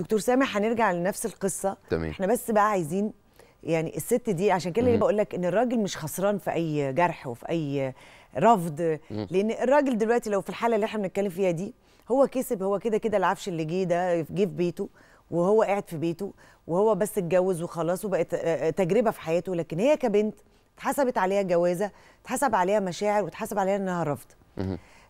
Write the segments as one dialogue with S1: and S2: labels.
S1: دكتور سامح هنرجع لنفس القصه تمام. احنا بس بقى عايزين يعني الست دي عشان كده بقول لك ان الراجل مش خسران في اي جرح وفي اي رفض لان الراجل دلوقتي لو في الحاله اللي احنا بنتكلم فيها دي هو كسب هو كده كده العفش اللي جه ده جه في بيته وهو قاعد في بيته وهو بس اتجوز وخلاص وبقت تجربه في حياته لكن هي كبنت اتحسبت عليها جوازه اتحسب عليها مشاعر واتحسب عليها انها رفض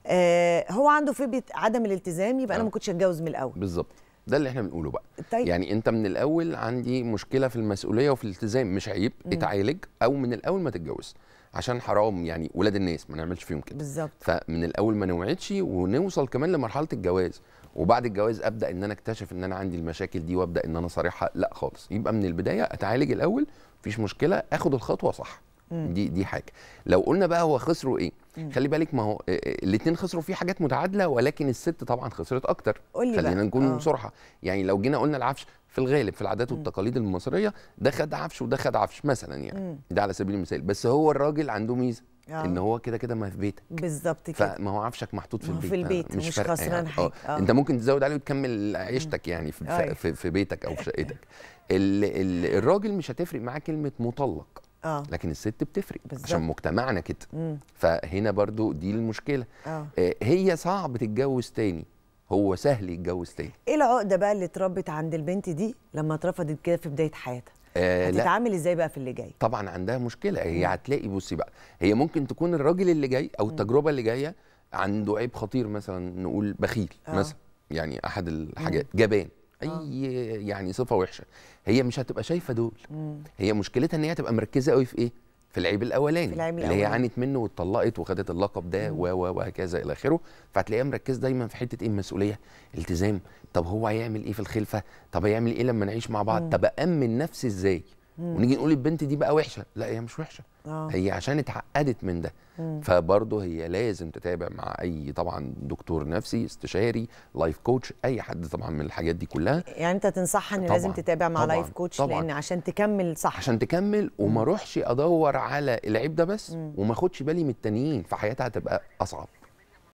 S1: آه هو عنده في بيت عدم الالتزام يبقى انا آه. ما
S2: كنتش اتجوز من الاول بالظبط ده اللي احنا بنقوله بقى طيب. يعني انت من الاول عندي مشكله في المسؤوليه وفي الالتزام مش عيب م. اتعالج او من الاول ما تتجوز عشان حرام يعني ولاد الناس ما نعملش فيهم كده بالظبط فمن الاول ما نوعدش ونوصل كمان لمرحله الجواز وبعد الجواز ابدا ان انا اكتشف ان انا عندي المشاكل دي وابدا ان انا صريحه لا خالص يبقى من البدايه اتعالج الاول مفيش مشكله اخد الخطوه صح دي دي حاجه لو قلنا بقى هو خسروا ايه مم. خلي بالك ما هو آه، آه، الاثنين خسروا في حاجات متعادله ولكن الست طبعا خسرت اكتر خلينا بقى. نكون آه. صراحه يعني لو جينا قلنا العفش في الغالب في العادات والتقاليد المصريه ده خد عفش وده خد عفش مثلا يعني مم. ده على سبيل المثال بس هو الراجل عنده ميزه آه. ان هو كده كده ما في بيتك بالظبط كده فما هو عفشك محطوط في البيت في البيت مش, مش خسران يعني. حاجه آه. آه. انت ممكن تزود عليه وتكمل عيشتك يعني في, في, أيوة. في بيتك او في شقتك الراجل مش هتفرق معاه كلمه مطلق آه. لكن الست بتفرق بالزبط. عشان مجتمعنا كده مم. فهنا برضو دي المشكله آه. آه هي صعب تتجوز تاني هو سهل يتجوز تاني
S1: ايه العقده بقى اللي اتربت عند البنت دي لما اترفضت كده في بدايه حياتها
S2: آه هتتعامل
S1: ازاي بقى في اللي جاي
S2: طبعا عندها مشكله هي هتلاقي بصي بقى هي ممكن تكون الراجل اللي جاي او التجربه اللي جايه عنده عيب خطير مثلا نقول بخيل آه. مثلا يعني احد الحاجات مم. جبان آه. اي يعني صفه وحشه هي مش هتبقى شايفه دول هي مشكلتها ان هي تبقى مركزه قوي في ايه في العيب الاولاني اللي هي عانت منه واتطلقت وخدت اللقب ده و وهكذا الى اخره فهتلاقيها مركز دايما في حته ايه المسؤوليه التزام طب هو هيعمل ايه في الخلفه طب هيعمل ايه لما نعيش مع بعض مم. طب امن نفسي ازاي ونيجي نقول البنت دي بقى وحشه لا هي مش وحشه أوه. هي عشان اتعقدت من ده فبرضه هي لازم تتابع مع اي طبعا دكتور نفسي استشاري لايف كوتش اي حد طبعا من الحاجات دي كلها
S1: يعني انت تنصحها ان لازم تتابع مع لايف كوتش طبعًا لان عشان تكمل صح
S2: عشان تكمل وما اروحش ادور على العيب ده بس مم. وما اخدش بالي من التانيين فحياتها هتبقى اصعب